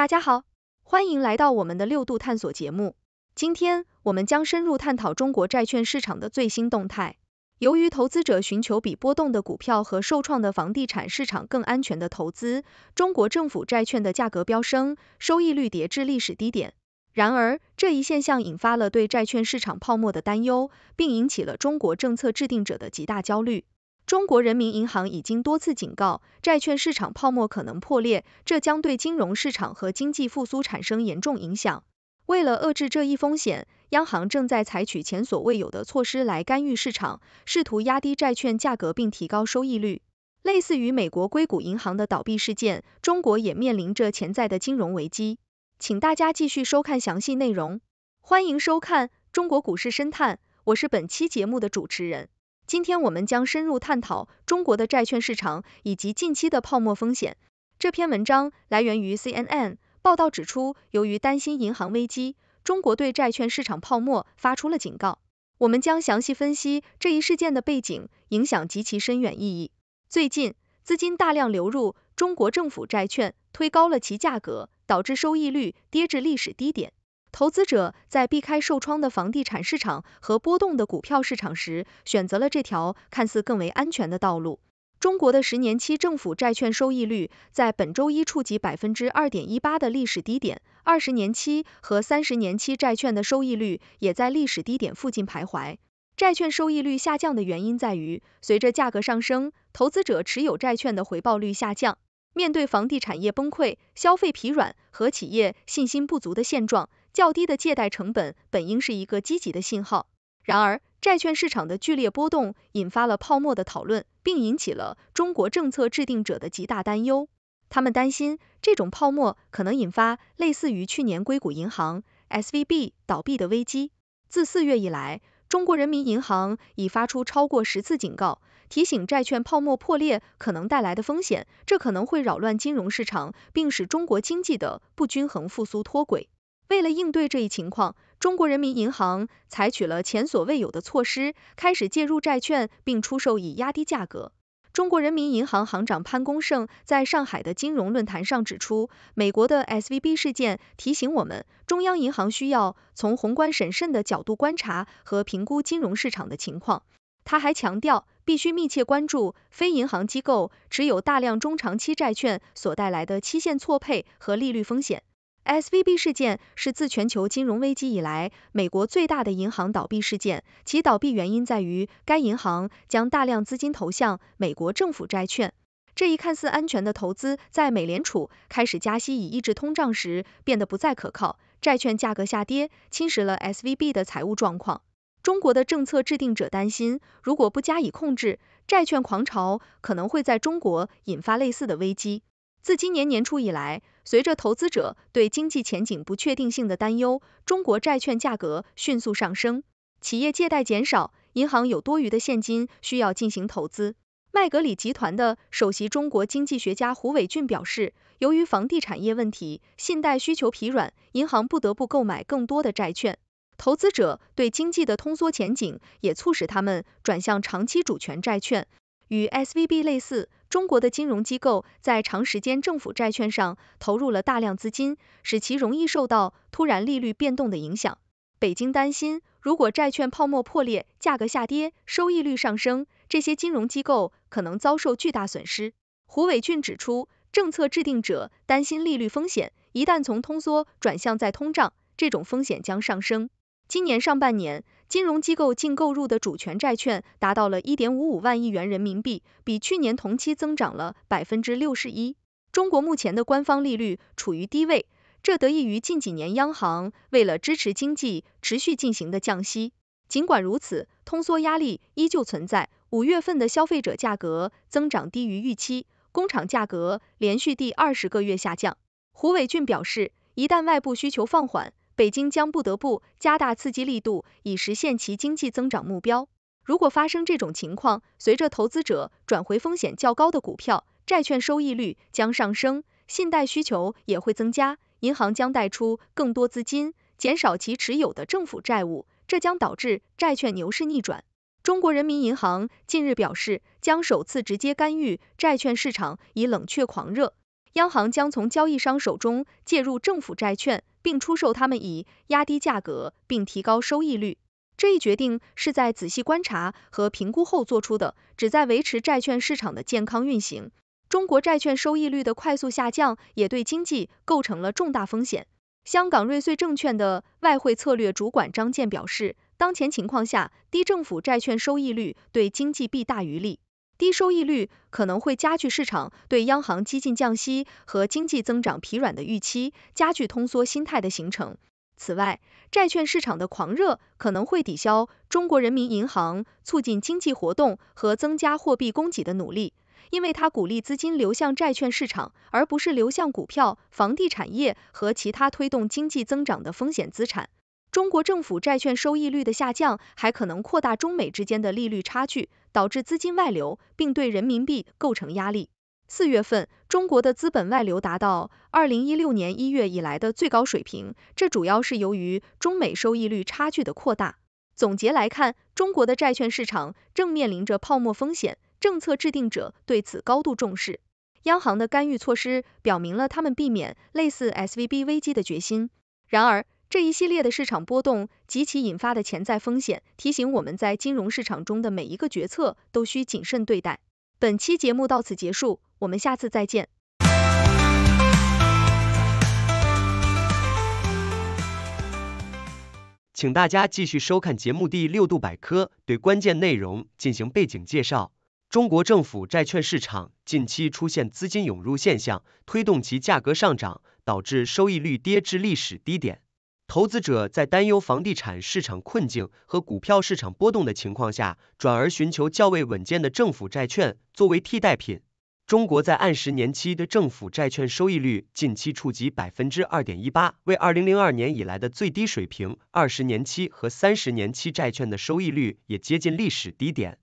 大家好，欢迎来到我们的六度探索节目。今天我们将深入探讨中国债券市场的最新动态。由于投资者寻求比波动的股票和受创的房地产市场更安全的投资，中国政府债券的价格飙升，收益率跌至历史低点。然而，这一现象引发了对债券市场泡沫的担忧，并引起了中国政策制定者的极大焦虑。中国人民银行已经多次警告，债券市场泡沫可能破裂，这将对金融市场和经济复苏产生严重影响。为了遏制这一风险，央行正在采取前所未有的措施来干预市场，试图压低债券价格并提高收益率。类似于美国硅谷银行的倒闭事件，中国也面临着潜在的金融危机。请大家继续收看详细内容，欢迎收看《中国股市深探》，我是本期节目的主持人。今天我们将深入探讨中国的债券市场以及近期的泡沫风险。这篇文章来源于 CNN 报道指出，由于担心银行危机，中国对债券市场泡沫发出了警告。我们将详细分析这一事件的背景、影响及其深远意义。最近，资金大量流入中国政府债券，推高了其价格，导致收益率跌至历史低点。投资者在避开受创的房地产市场和波动的股票市场时，选择了这条看似更为安全的道路。中国的十年期政府债券收益率在本周一触及百分之二点一八的历史低点，二十年期和三十年期债券的收益率也在历史低点附近徘徊。债券收益率下降的原因在于，随着价格上升，投资者持有债券的回报率下降。面对房地产业崩溃、消费疲软和企业信心不足的现状，较低的借贷成本本应是一个积极的信号，然而债券市场的剧烈波动引发了泡沫的讨论，并引起了中国政策制定者的极大担忧。他们担心这种泡沫可能引发类似于去年硅谷银行 （SVB） 倒闭的危机。自四月以来，中国人民银行已发出超过十次警告，提醒债券泡沫破裂可能带来的风险，这可能会扰乱金融市场，并使中国经济的不均衡复苏脱轨。为了应对这一情况，中国人民银行采取了前所未有的措施，开始介入债券并出售以压低价格。中国人民银行行长潘功胜在上海的金融论坛上指出，美国的 S V B 事件提醒我们，中央银行需要从宏观审慎的角度观察和评估金融市场的情况。他还强调，必须密切关注非银行机构持有大量中长期债券所带来的期限错配和利率风险。S V B 事件是自全球金融危机以来美国最大的银行倒闭事件，其倒闭原因在于该银行将大量资金投向美国政府债券。这一看似安全的投资，在美联储开始加息以抑制通胀时变得不再可靠，债券价格下跌侵蚀了 S V B 的财务状况。中国的政策制定者担心，如果不加以控制，债券狂潮可能会在中国引发类似的危机。自今年年初以来，随着投资者对经济前景不确定性的担忧，中国债券价格迅速上升，企业借贷减少，银行有多余的现金需要进行投资。麦格理集团的首席中国经济学家胡伟俊表示，由于房地产业问题，信贷需求疲软，银行不得不购买更多的债券。投资者对经济的通缩前景也促使他们转向长期主权债券，与 S V B 类似。中国的金融机构在长时间政府债券上投入了大量资金，使其容易受到突然利率变动的影响。北京担心，如果债券泡沫破裂、价格下跌、收益率上升，这些金融机构可能遭受巨大损失。胡伟俊指出，政策制定者担心利率风险一旦从通缩转向再通胀，这种风险将上升。今年上半年。金融机构净购入的主权债券达到了1.55万亿元人民币，比去年同期增长了61%。中国目前的官方利率处于低位，这得益于近几年央行为了支持经济持续进行的降息。尽管如此，通缩压力依旧存在。五月份的消费者价格增长低于预期，工厂价格连续第二十个月下降。胡伟俊表示，一旦外部需求放缓，北京将不得不加大刺激力度，以实现其经济增长目标。如果发生这种情况，随着投资者转回风险较高的股票，债券收益率将上升，信贷需求也会增加，银行将贷出更多资金，减少其持有的政府债务。这将导致债券牛市逆转。中国人民银行近日表示，将首次直接干预债券市场，以冷却狂热。央行将从交易商手中介入政府债券，并出售他们以压低价格并提高收益率。这一决定是在仔细观察和评估后做出的，旨在维持债券市场的健康运行。中国债券收益率的快速下降也对经济构成了重大风险。香港瑞穗证券的外汇策略主管张健表示，当前情况下，低政府债券收益率对经济弊大于利。低收益率可能会加剧市场对央行激进降息和经济增长疲软的预期，加剧通缩心态的形成。此外，债券市场的狂热可能会抵消中国人民银行促进经济活动和增加货币供给的努力，因为它鼓励资金流向债券市场，而不是流向股票、房地产业和其他推动经济增长的风险资产。中国政府债券收益率的下降还可能扩大中美之间的利率差距。导致资金外流，并对人民币构成压力。四月份，中国的资本外流达到二零一六年一月以来的最高水平，这主要是由于中美收益率差距的扩大。总结来看，中国的债券市场正面临着泡沫风险，政策制定者对此高度重视。央行的干预措施表明了他们避免类似 S V B 危机的决心。然而，这一系列的市场波动及其引发的潜在风险，提醒我们在金融市场中的每一个决策都需谨慎对待。本期节目到此结束，我们下次再见。请大家继续收看节目第六度百科，对关键内容进行背景介绍。中国政府债券市场近期出现资金涌入现象，推动其价格上涨，导致收益率跌至历史低点。投资者在担忧房地产市场困境和股票市场波动的情况下，转而寻求较为稳健的政府债券作为替代品。中国在按十年期的政府债券收益率近期触及百分之二点一八，为二零零二年以来的最低水平。二十年期和三十年期债券的收益率也接近历史低点。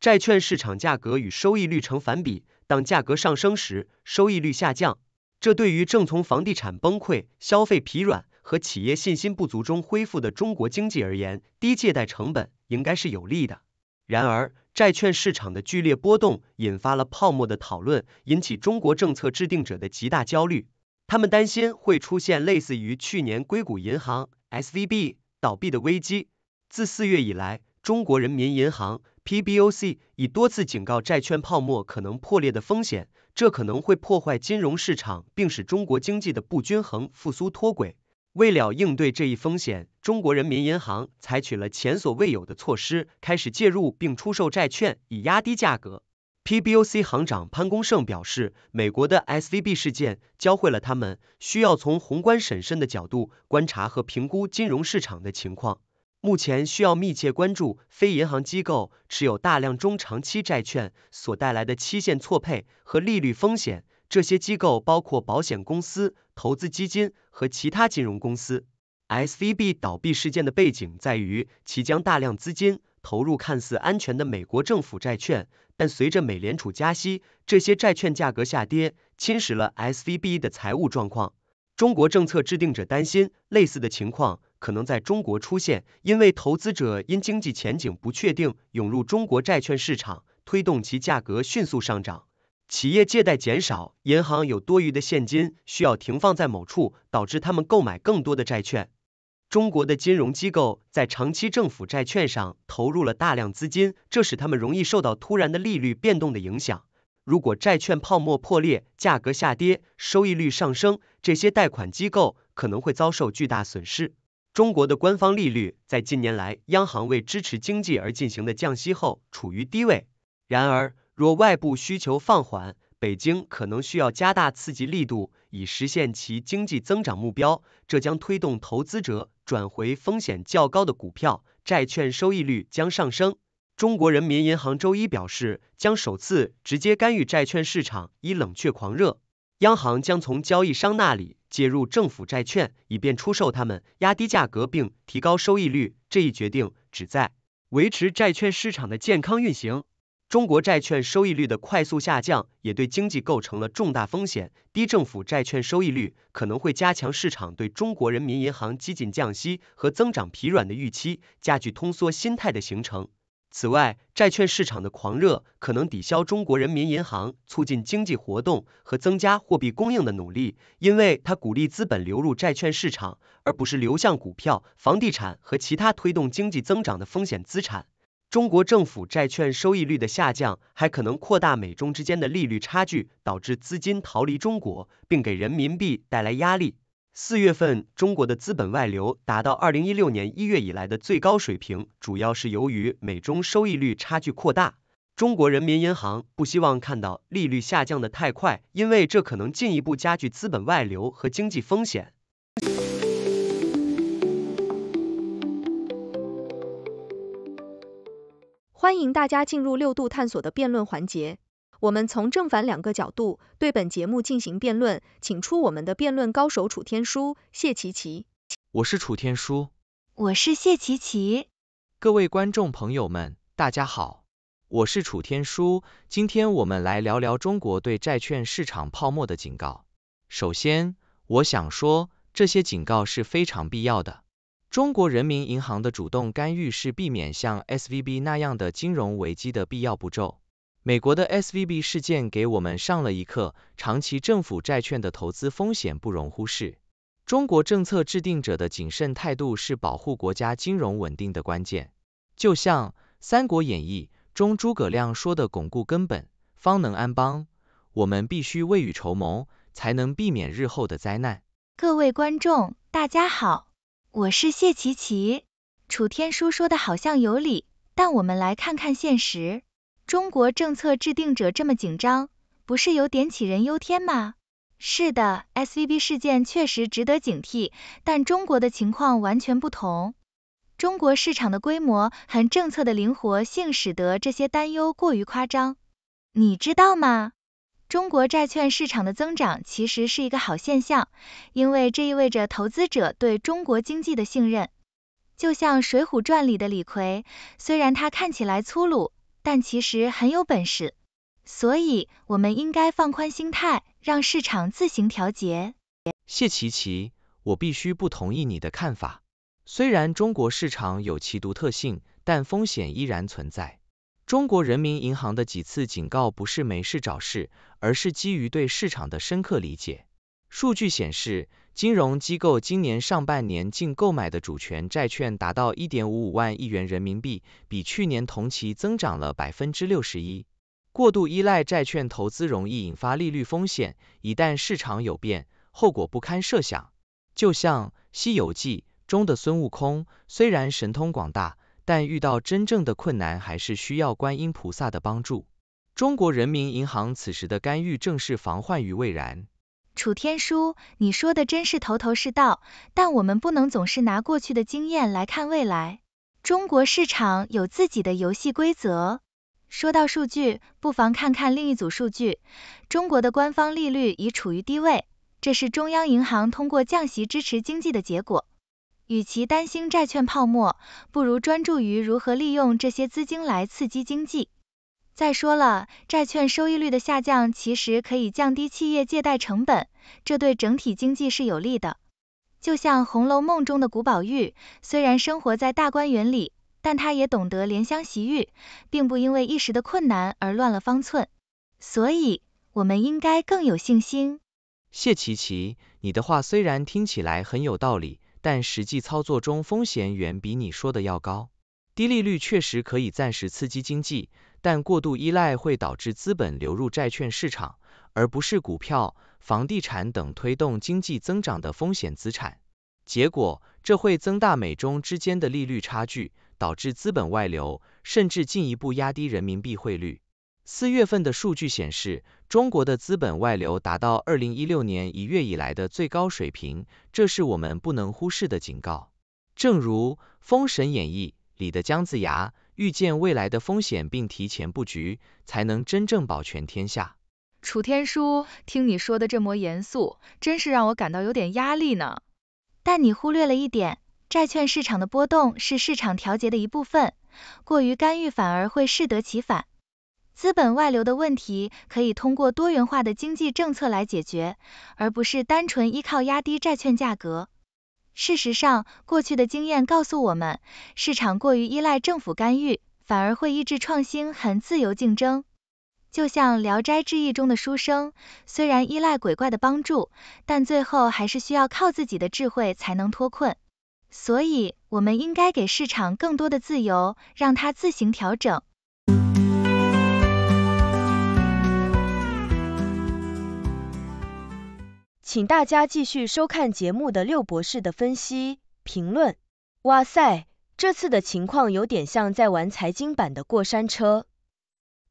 债券市场价格与收益率成反比，当价格上升时，收益率下降。这对于正从房地产崩溃、消费疲软。和企业信心不足中恢复的中国经济而言，低借贷成本应该是有利的。然而，债券市场的剧烈波动引发了泡沫的讨论，引起中国政策制定者的极大焦虑。他们担心会出现类似于去年硅谷银行 （SVB） 倒闭的危机。自四月以来，中国人民银行 （PBOC） 已多次警告债券泡沫可能破裂的风险，这可能会破坏金融市场，并使中国经济的不均衡复苏脱轨。为了应对这一风险，中国人民银行采取了前所未有的措施，开始介入并出售债券，以压低价格。PBOC 行长潘功胜表示，美国的 s v b 事件教会了他们需要从宏观审慎的角度观察和评估金融市场的情况。目前需要密切关注非银行机构持有大量中长期债券所带来的期限错配和利率风险。这些机构包括保险公司。投资基金和其他金融公司。S V B 倒闭事件的背景在于，其将大量资金投入看似安全的美国政府债券，但随着美联储加息，这些债券价格下跌，侵蚀了 S V B 的财务状况。中国政策制定者担心类似的情况可能在中国出现，因为投资者因经济前景不确定涌入中国债券市场，推动其价格迅速上涨。企业借贷减少，银行有多余的现金需要停放在某处，导致他们购买更多的债券。中国的金融机构在长期政府债券上投入了大量资金，这使他们容易受到突然的利率变动的影响。如果债券泡沫破裂，价格下跌，收益率上升，这些贷款机构可能会遭受巨大损失。中国的官方利率在近年来央行为支持经济而进行的降息后处于低位，然而。若外部需求放缓，北京可能需要加大刺激力度，以实现其经济增长目标。这将推动投资者转回风险较高的股票，债券收益率将上升。中国人民银行周一表示，将首次直接干预债券市场，以冷却狂热。央行将从交易商那里介入政府债券，以便出售它们，压低价格并提高收益率。这一决定旨在维持债券市场的健康运行。中国债券收益率的快速下降也对经济构成了重大风险。低政府债券收益率可能会加强市场对中国人民银行激进降息和增长疲软的预期，加剧通缩心态的形成。此外，债券市场的狂热可能抵消中国人民银行促进经济活动和增加货币供应的努力，因为它鼓励资本流入债券市场，而不是流向股票、房地产和其他推动经济增长的风险资产。中国政府债券收益率的下降，还可能扩大美中之间的利率差距，导致资金逃离中国，并给人民币带来压力。四月份中国的资本外流达到二零一六年一月以来的最高水平，主要是由于美中收益率差距扩大。中国人民银行不希望看到利率下降的太快，因为这可能进一步加剧资本外流和经济风险。欢迎大家进入六度探索的辩论环节，我们从正反两个角度对本节目进行辩论，请出我们的辩论高手楚天舒、谢琪琪。我是楚天舒。我是谢琪琪。各位观众朋友们，大家好，我是楚天舒，今天我们来聊聊中国对债券市场泡沫的警告。首先，我想说，这些警告是非常必要的。中国人民银行的主动干预是避免像 S V B 那样的金融危机的必要步骤。美国的 S V B 事件给我们上了一课，长期政府债券的投资风险不容忽视。中国政策制定者的谨慎态度是保护国家金融稳定的关键。就像《三国演义》中诸葛亮说的“巩固根本，方能安邦”，我们必须未雨绸缪，才能避免日后的灾难。各位观众，大家好。我是谢琪琪，楚天舒说的好像有理，但我们来看看现实。中国政策制定者这么紧张，不是有点杞人忧天吗？是的，S V B 事件确实值得警惕，但中国的情况完全不同。中国市场的规模和政策的灵活性，使得这些担忧过于夸张。你知道吗？中国债券市场的增长其实是一个好现象，因为这意味着投资者对中国经济的信任。就像《水浒传》里的李逵，虽然他看起来粗鲁，但其实很有本事。所以，我们应该放宽心态，让市场自行调节。谢琪琪，我必须不同意你的看法。虽然中国市场有其独特性，但风险依然存在。中国人民银行的几次警告不是没事找事，而是基于对市场的深刻理解。数据显示，金融机构今年上半年净购买的主权债券达到一点五五万亿元人民币，比去年同期增长了百分之六十一。过度依赖债券投资容易引发利率风险，一旦市场有变，后果不堪设想。就像《西游记》中的孙悟空，虽然神通广大，但遇到真正的困难，还是需要观音菩萨的帮助。中国人民银行此时的干预，正是防患于未然。楚天舒，你说的真是头头是道，但我们不能总是拿过去的经验来看未来。中国市场有自己的游戏规则。说到数据，不妨看看另一组数据：中国的官方利率已处于低位，这是中央银行通过降息支持经济的结果。与其担心债券泡沫，不如专注于如何利用这些资金来刺激经济。再说了，债券收益率的下降其实可以降低企业借贷成本，这对整体经济是有利的。就像《红楼梦》中的古宝玉，虽然生活在大观园里，但他也懂得怜香惜玉，并不因为一时的困难而乱了方寸。所以，我们应该更有信心。谢琪琪，你的话虽然听起来很有道理。但实际操作中，风险远比你说的要高。低利率确实可以暂时刺激经济，但过度依赖会导致资本流入债券市场，而不是股票、房地产等推动经济增长的风险资产。结果，这会增大美中之间的利率差距，导致资本外流，甚至进一步压低人民币汇率。四月份的数据显示，中国的资本外流达到二零一六年一月以来的最高水平，这是我们不能忽视的警告。正如《封神演义》里的姜子牙，预见未来的风险并提前布局，才能真正保全天下。楚天舒，听你说的这么严肃，真是让我感到有点压力呢。但你忽略了一点，债券市场的波动是市场调节的一部分，过于干预反而会适得其反。资本外流的问题可以通过多元化的经济政策来解决，而不是单纯依靠压低债券价格。事实上，过去的经验告诉我们，市场过于依赖政府干预，反而会抑制创新和自由竞争。就像《聊斋志异》中的书生，虽然依赖鬼怪的帮助，但最后还是需要靠自己的智慧才能脱困。所以，我们应该给市场更多的自由，让它自行调整。请大家继续收看节目的六博士的分析评论。哇塞，这次的情况有点像在玩财经版的过山车。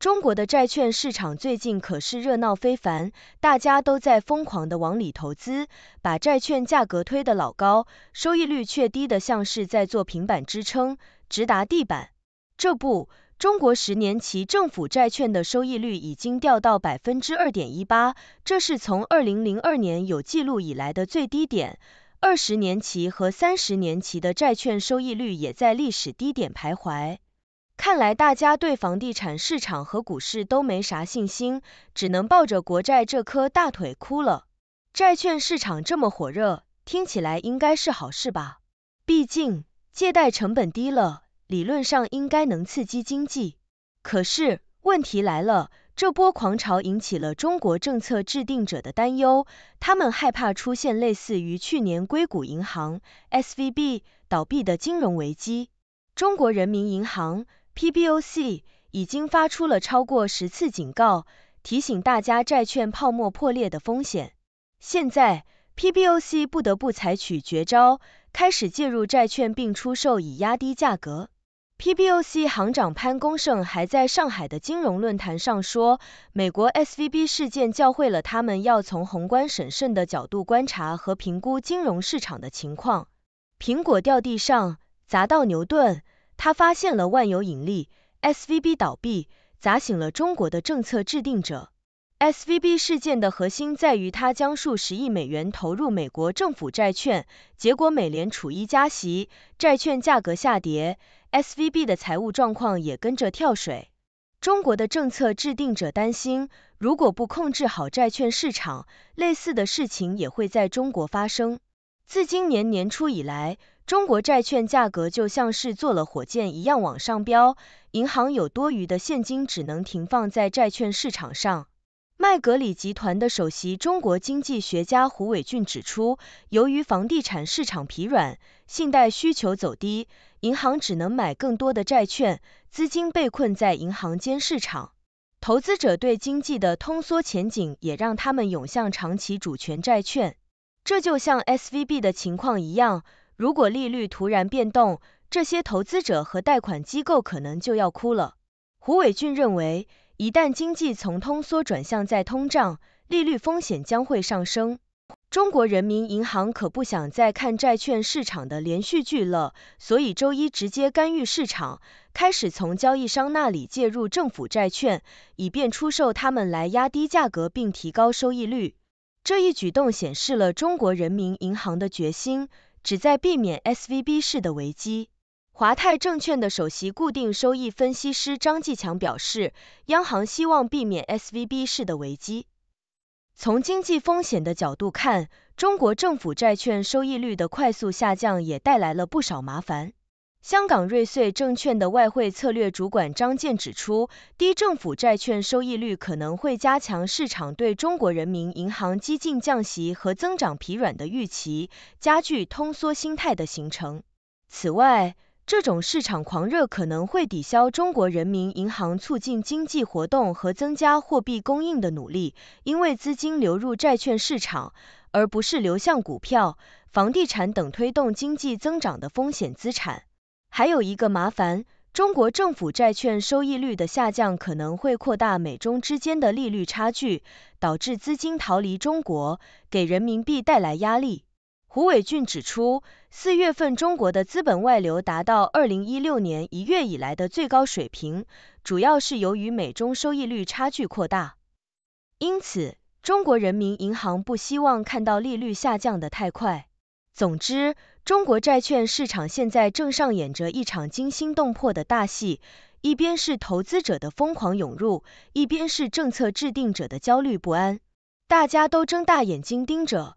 中国的债券市场最近可是热闹非凡，大家都在疯狂的往里投资，把债券价格推得老高，收益率却低得像是在做平板支撑，直达地板。这不。中国十年期政府债券的收益率已经掉到百分之二点一八，这是从二零零二年有记录以来的最低点。二十年期和三十年期的债券收益率也在历史低点徘徊。看来大家对房地产市场和股市都没啥信心，只能抱着国债这棵大腿哭了。债券市场这么火热，听起来应该是好事吧？毕竟借贷成本低了。理论上应该能刺激经济，可是问题来了，这波狂潮引起了中国政策制定者的担忧，他们害怕出现类似于去年硅谷银行 S V B 倒闭的金融危机。中国人民银行 P B O C 已经发出了超过十次警告，提醒大家债券泡沫破裂的风险。现在 P B O C 不得不采取绝招，开始介入债券并出售，以压低价格。PBOC 行长潘功胜还在上海的金融论坛上说，美国 S V B 事件教会了他们要从宏观审慎的角度观察和评估金融市场的情况。苹果掉地上砸到牛顿，他发现了万有引力。S V B 倒闭砸醒了中国的政策制定者。S V B 事件的核心在于，他将数十亿美元投入美国政府债券，结果美联储一加息，债券价格下跌。S V B 的财务状况也跟着跳水。中国的政策制定者担心，如果不控制好债券市场，类似的事情也会在中国发生。自今年年初以来，中国债券价格就像是坐了火箭一样往上飙。银行有多余的现金，只能停放在债券市场上。麦格理集团的首席中国经济学家胡伟俊指出，由于房地产市场疲软，信贷需求走低，银行只能买更多的债券，资金被困在银行间市场。投资者对经济的通缩前景也让他们涌向长期主权债券。这就像 SVB 的情况一样，如果利率突然变动，这些投资者和贷款机构可能就要哭了。胡伟俊认为。一旦经济从通缩转向再通胀，利率风险将会上升。中国人民银行可不想再看债券市场的连续剧乐，所以周一直接干预市场，开始从交易商那里介入政府债券，以便出售它们来压低价格并提高收益率。这一举动显示了中国人民银行的决心，旨在避免 S V B 式的危机。华泰证券的首席固定收益分析师张继强表示，央行希望避免 S V B 式的危机。从经济风险的角度看，中国政府债券收益率的快速下降也带来了不少麻烦。香港瑞穗证券的外汇策略主管张健指出，低政府债券收益率可能会加强市场对中国人民银行激进降息和增长疲软的预期，加剧通缩心态的形成。此外，这种市场狂热可能会抵消中国人民银行促进经济活动和增加货币供应的努力，因为资金流入债券市场，而不是流向股票、房地产等推动经济增长的风险资产。还有一个麻烦，中国政府债券收益率的下降可能会扩大美中之间的利率差距，导致资金逃离中国，给人民币带来压力。胡伟俊指出，四月份中国的资本外流达到2016年1月以来的最高水平，主要是由于美中收益率差距扩大。因此，中国人民银行不希望看到利率下降的太快。总之，中国债券市场现在正上演着一场惊心动魄的大戏，一边是投资者的疯狂涌入，一边是政策制定者的焦虑不安。大家都睁大眼睛盯着。